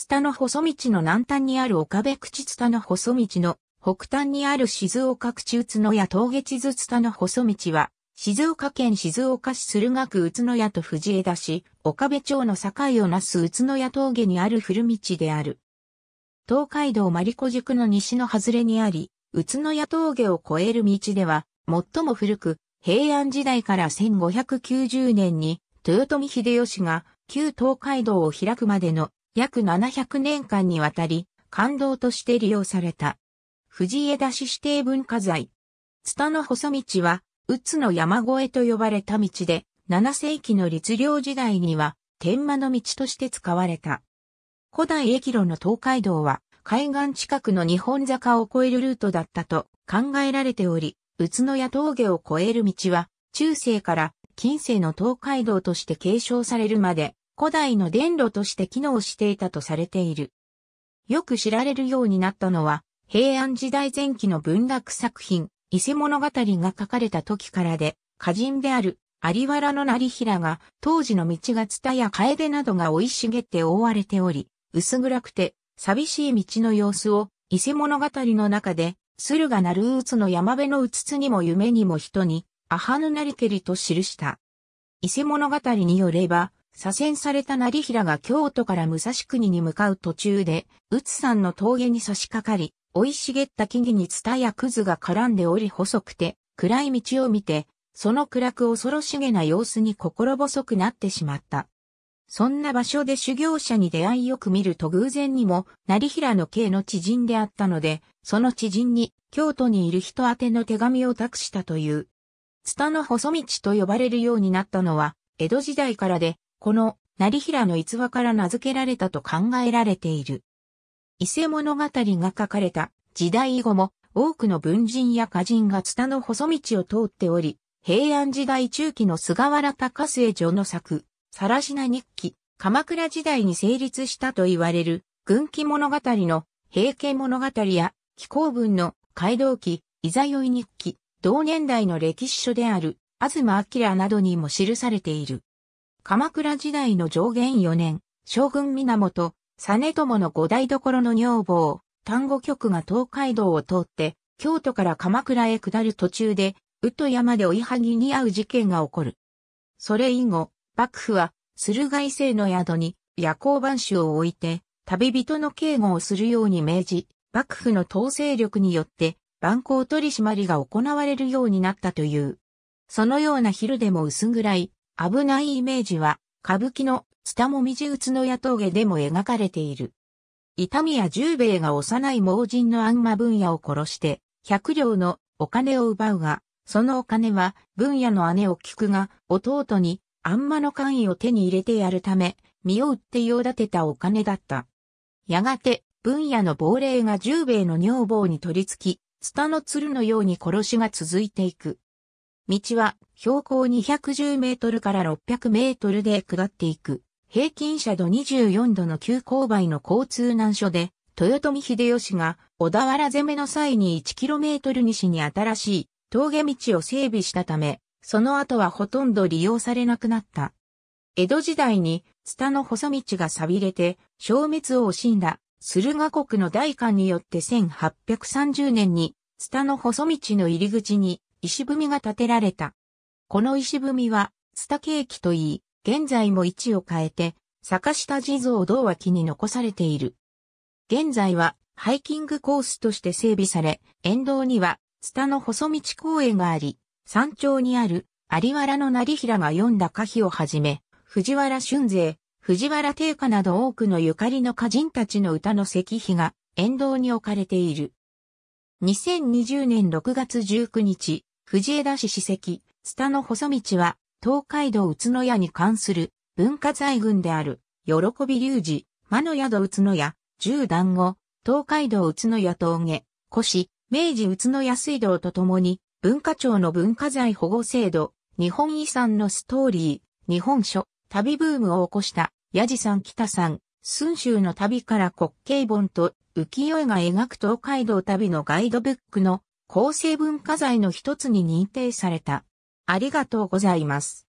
ツタの細道の南端にある岡部口ツタの細道の北端にある静岡口宇都宮峠地図ツタの細道は、静岡県静岡市駿河区宇都宮と藤枝市、岡部町の境をなす宇都宮峠にある古道である。東海道マリコ塾の西の外れにあり、宇都宮峠を越える道では、最も古く、平安時代から1590年に、豊臣秀吉が旧東海道を開くまでの約700年間にわたり、感動として利用された。藤枝市指定文化財。津田の細道は、宇津の山越えと呼ばれた道で、7世紀の律令時代には、天満の道として使われた。古代駅路の東海道は、海岸近くの日本坂を越えるルートだったと考えられており、宇都宮峠を越える道は、中世から近世の東海道として継承されるまで、古代の電炉として機能していたとされている。よく知られるようになったのは、平安時代前期の文学作品、伊勢物語が書かれた時からで、歌人である有原の成平が、当時の道が蔦や楓などが生い茂って覆われており、薄暗くて寂しい道の様子を、伊勢物語の中で、駿河なるうつの山辺のうつつにも夢にも人に、アハヌナリケリと記した。伊勢物語によれば、左遷された成平が京都から武蔵国に向かう途中で、宇津山の峠に差し掛かり、生い茂った木々にツタやクズが絡んでおり細くて、暗い道を見て、その暗く恐ろしげな様子に心細くなってしまった。そんな場所で修行者に出会いよく見ると偶然にも、成平の慶の知人であったので、その知人に京都にいる人宛ての手紙を託したという。ツタの細道と呼ばれるようになったのは、江戸時代からで、この成平の逸話から名付けられたと考えられている。伊勢物語が書かれた時代以後も多くの文人や歌人が津田の細道を通っており、平安時代中期の菅原高末女の作、し品日記、鎌倉時代に成立したと言われる、軍記物語の平家物語や、紀行文の街道記、いざよい日記、同年代の歴史書である、東明などにも記されている。鎌倉時代の上元4年、将軍源、実朝の五台所の女房、丹後局が東海道を通って、京都から鎌倉へ下る途中で、宇都山で追いはぎに遭う事件が起こる。それ以後、幕府は、駿河伊勢の宿に夜行番主を置いて、旅人の警護をするように命じ、幕府の統制力によって、蛮行取締りが行われるようになったという。そのような昼でも薄暗い、危ないイメージは、歌舞伎のツタモミジ宇の野峠でも描かれている。痛みや十兵衛が幼い盲人のあんま分野を殺して、百両のお金を奪うが、そのお金は分野の姉を聞くが、弟にあんまの官位を手に入れてやるため、身を売って用立てたお金だった。やがて、分野の亡霊が十兵衛の女房に取り付き、ツタの鶴のように殺しが続いていく。道は標高210メートルから600メートルで下っていく。平均車度24度の急勾配の交通難所で、豊臣秀吉が小田原攻めの際に1トル西に新しい峠道を整備したため、その後はほとんど利用されなくなった。江戸時代に、ツタの細道が錆びれて、消滅を惜しんだ、駿河国の大官によって1830年に、ツタの細道の入り口に、石踏みが建てられた。この石踏みは、スタケーキといい、現在も位置を変えて、坂下地蔵道脇に残されている。現在は、ハイキングコースとして整備され、沿道には、ツタの細道公園があり、山頂にある、有原の成平が読んだ歌碑をはじめ、藤原春勢、藤原定家など多くのゆかりの歌人たちの歌の石碑が沿道に置かれている。2020年6月19日、藤枝市史跡、津田の細道は、東海道宇都宮に関する文化財群である、喜び隆寺、間の宿宇都宮、十段子、東海道宇都宮峠、古市、明治宇都宮水道とともに、文化庁の文化財保護制度、日本遺産のストーリー、日本書、旅ブームを起こした、矢地さん北さん、春秋の旅から滑稽本と浮世絵が描く東海道旅のガイドブックの構成文化財の一つに認定された。ありがとうございます。